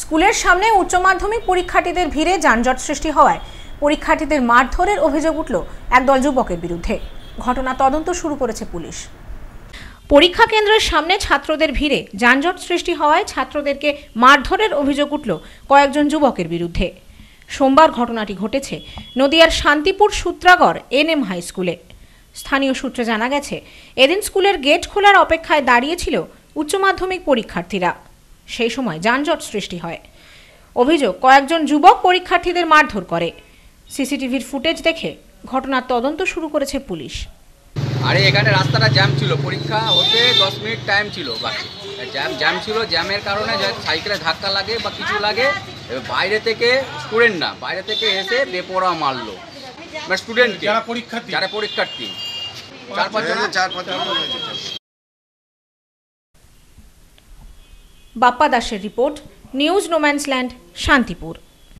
স্কুলের সামনে উচ্চ মাধ্যমিক পরীক্ষার্থীদের ভিড়ে যানজট সৃষ্টি হওয়ায় পরীক্ষার্থীদের মারধরের অভিযোগ উঠল একদল যুবকের বিরুদ্ধে ঘটনা তদন্ত শুরু করেছে পুলিশ পরীক্ষা কেন্দ্রের সামনে ছাত্রদের ভিড়ে যানজট সৃষ্টি হওয়ায় ছাত্রদেরকে মারধরের অভিযোগ উঠল কয়েকজন যুবকের বিরুদ্ধে সোমবার ঘটনাটি ঘটেছে নদিয়ার শান্তিপুর সূত্রাগড় এম হাই স্কুলে স্থানীয় সূত্রে জানা গেছে এদিন স্কুলের গেট খোলার অপেক্ষায় দাঁড়িয়েছিল উচ্চ মাধ্যমিক পরীক্ষার্থীরা সেই সময় যানজট সৃষ্টি হয় অভিযোগ কয়েকজন যুবক পরীক্ষার্থীদের মারধর করে সিসিটিভির ফুটেজ দেখে ঘটনার তদন্ত শুরু করেছে পুলিশ আরে এখানে রাস্তাটা জ্যাম ছিল পরীক্ষা হতে দশ মিনিট টাইম ছিল বাকি জ্যাম জ্যাম ছিল জ্যামের কারণে সাইকেলে ধাক্কা লাগে বা কিছু লাগে বাইরে থেকে স্টুডেন্ট না বাইরে থেকে এসে বেপরা মারলো স্টুডেন্ট মানে যারা পরীক্ষার্থী যারা পরীক্ষার্থী চার পাঁচ চার পাঁচ বাপ্পা দাসের রিপোর্ট নিউজ নোম্যান্সল্যান্ড শান্তিপুর